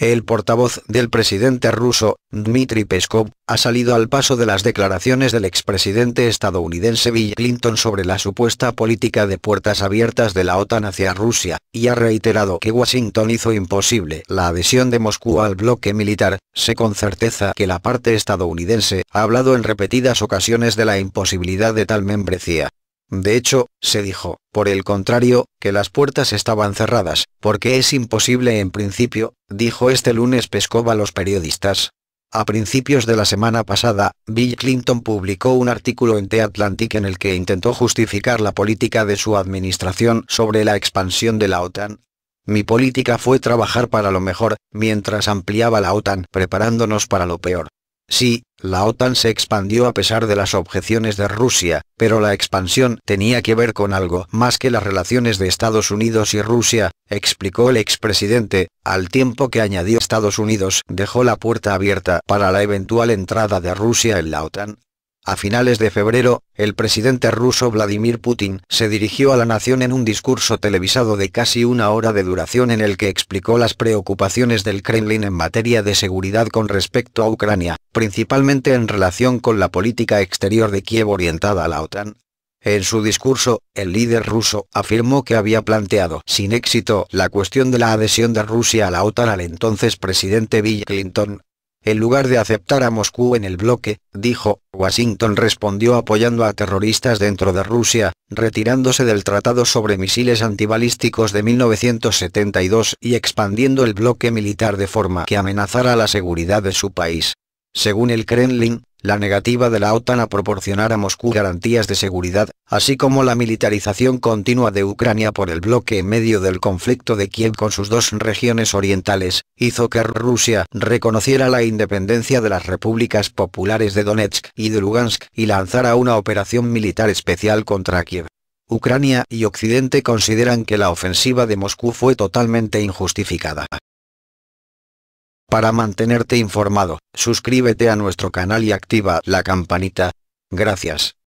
El portavoz del presidente ruso, Dmitry Peskov, ha salido al paso de las declaraciones del expresidente estadounidense Bill Clinton sobre la supuesta política de puertas abiertas de la OTAN hacia Rusia, y ha reiterado que Washington hizo imposible la adhesión de Moscú al bloque militar, sé con certeza que la parte estadounidense ha hablado en repetidas ocasiones de la imposibilidad de tal membresía. De hecho, se dijo, por el contrario, que las puertas estaban cerradas, porque es imposible en principio, dijo este lunes Pescova a los periodistas. A principios de la semana pasada, Bill Clinton publicó un artículo en The Atlantic en el que intentó justificar la política de su administración sobre la expansión de la OTAN. Mi política fue trabajar para lo mejor, mientras ampliaba la OTAN preparándonos para lo peor. Sí, la OTAN se expandió a pesar de las objeciones de Rusia, pero la expansión tenía que ver con algo más que las relaciones de Estados Unidos y Rusia, explicó el expresidente, al tiempo que añadió Estados Unidos dejó la puerta abierta para la eventual entrada de Rusia en la OTAN, a finales de febrero, el presidente ruso Vladimir Putin se dirigió a la nación en un discurso televisado de casi una hora de duración en el que explicó las preocupaciones del Kremlin en materia de seguridad con respecto a Ucrania, principalmente en relación con la política exterior de Kiev orientada a la OTAN. En su discurso, el líder ruso afirmó que había planteado sin éxito la cuestión de la adhesión de Rusia a la OTAN al entonces presidente Bill Clinton, en lugar de aceptar a Moscú en el bloque, dijo, Washington respondió apoyando a terroristas dentro de Rusia, retirándose del Tratado sobre Misiles Antibalísticos de 1972 y expandiendo el bloque militar de forma que amenazara la seguridad de su país. Según el Kremlin, la negativa de la OTAN a proporcionar a Moscú garantías de seguridad, así como la militarización continua de Ucrania por el bloque en medio del conflicto de Kiev con sus dos regiones orientales, hizo que Rusia reconociera la independencia de las repúblicas populares de Donetsk y de Lugansk y lanzara una operación militar especial contra Kiev. Ucrania y Occidente consideran que la ofensiva de Moscú fue totalmente injustificada para mantenerte informado. Suscríbete a nuestro canal y activa la campanita. Gracias.